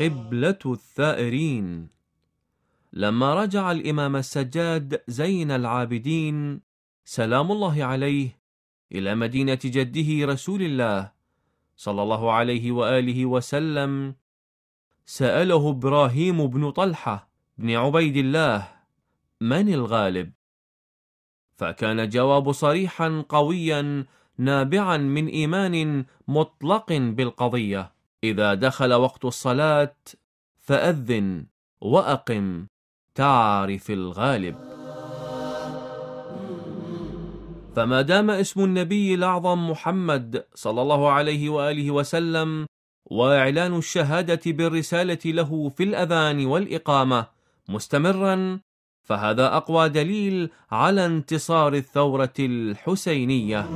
قبلة الثائرين لما رجع الإمام السجاد زين العابدين سلام الله عليه إلى مدينة جده رسول الله صلى الله عليه وآله وسلم سأله إبراهيم بن طلحة بن عبيد الله من الغالب؟ فكان الجواب صريحا قويا نابعا من إيمان مطلق بالقضية إذا دخل وقت الصلاة فأذن وأقم تعرف الغالب فما دام اسم النبي الأعظم محمد صلى الله عليه وآله وسلم وإعلان الشهادة بالرسالة له في الأذان والإقامة مستمرا فهذا أقوى دليل على انتصار الثورة الحسينية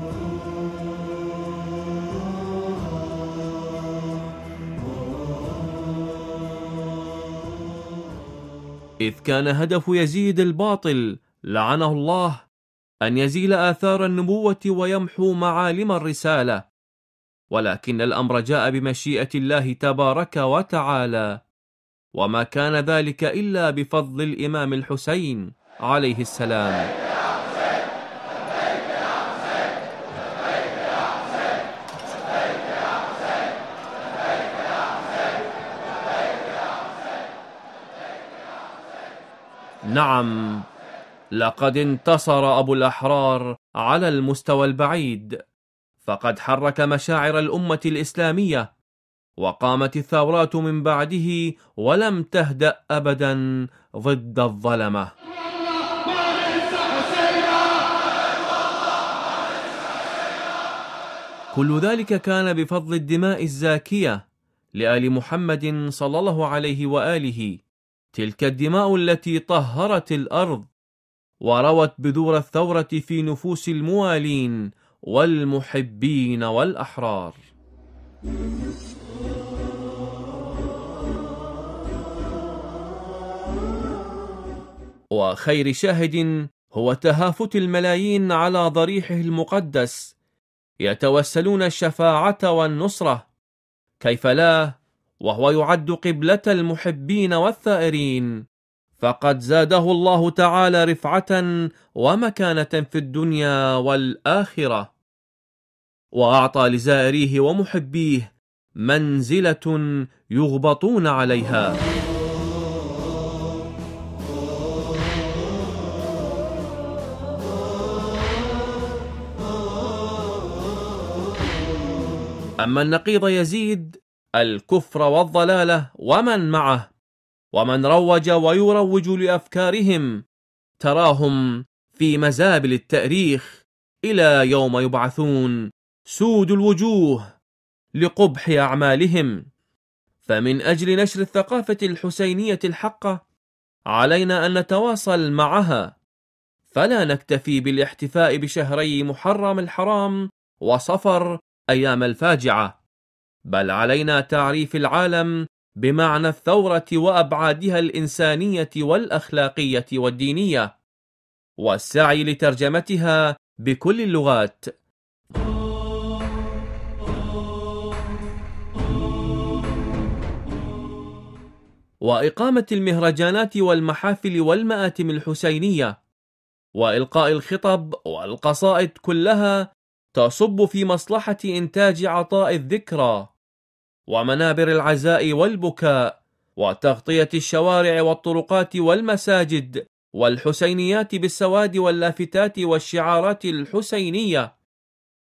إذ كان هدف يزيد الباطل لعنه الله أن يزيل آثار النبوة ويمحو معالم الرسالة ولكن الأمر جاء بمشيئة الله تبارك وتعالى وما كان ذلك إلا بفضل الإمام الحسين عليه السلام نعم لقد انتصر أبو الأحرار على المستوى البعيد فقد حرك مشاعر الأمة الإسلامية وقامت الثورات من بعده ولم تهدأ أبدا ضد الظلمة كل ذلك كان بفضل الدماء الزاكية لآل محمد صلى الله عليه وآله تلك الدماء التي طهرت الأرض وروت بذور الثورة في نفوس الموالين والمحبين والأحرار وخير شاهد هو تهافت الملايين على ضريحه المقدس يتوسلون الشفاعة والنصرة كيف لا وهو يعد قبلة المحبين والثائرين فقد زاده الله تعالى رفعة ومكانة في الدنيا والآخرة وأعطى لزائريه ومحبيه منزلة يغبطون عليها أما النقيض يزيد الكفر والضلاله ومن معه ومن روج ويروج لافكارهم تراهم في مزابل التاريخ الى يوم يبعثون سود الوجوه لقبح اعمالهم فمن اجل نشر الثقافه الحسينيه الحقه علينا ان نتواصل معها فلا نكتفي بالاحتفاء بشهري محرم الحرام وصفر ايام الفاجعه بل علينا تعريف العالم بمعنى الثورة وأبعادها الإنسانية والأخلاقية والدينية، والسعي لترجمتها بكل اللغات. وإقامة المهرجانات والمحافل والمآتم الحسينية، وإلقاء الخطب والقصائد كلها تصب في مصلحة إنتاج عطاء الذكرى ومنابر العزاء والبكاء وتغطية الشوارع والطرقات والمساجد والحسينيات بالسواد واللافتات والشعارات الحسينية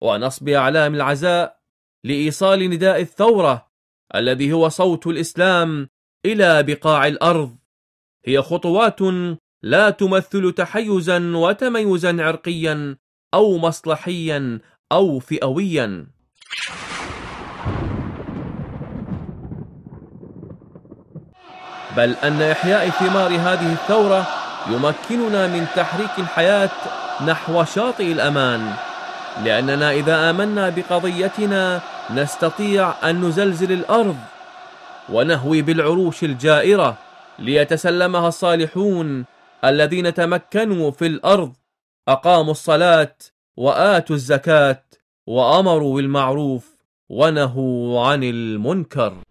ونصب أعلام العزاء لإيصال نداء الثورة الذي هو صوت الإسلام إلى بقاع الأرض هي خطوات لا تمثل تحيزا وتميزا عرقيا أو مصلحيا أو فئويا بل أن إحياء ثمار هذه الثورة يمكننا من تحريك الحياة نحو شاطئ الأمان لأننا إذا آمنا بقضيتنا نستطيع أن نزلزل الأرض ونهوي بالعروش الجائرة ليتسلمها الصالحون الذين تمكنوا في الأرض أقاموا الصلاة وآتوا الزكاة وأمروا بالمعروف ونهوا عن المنكر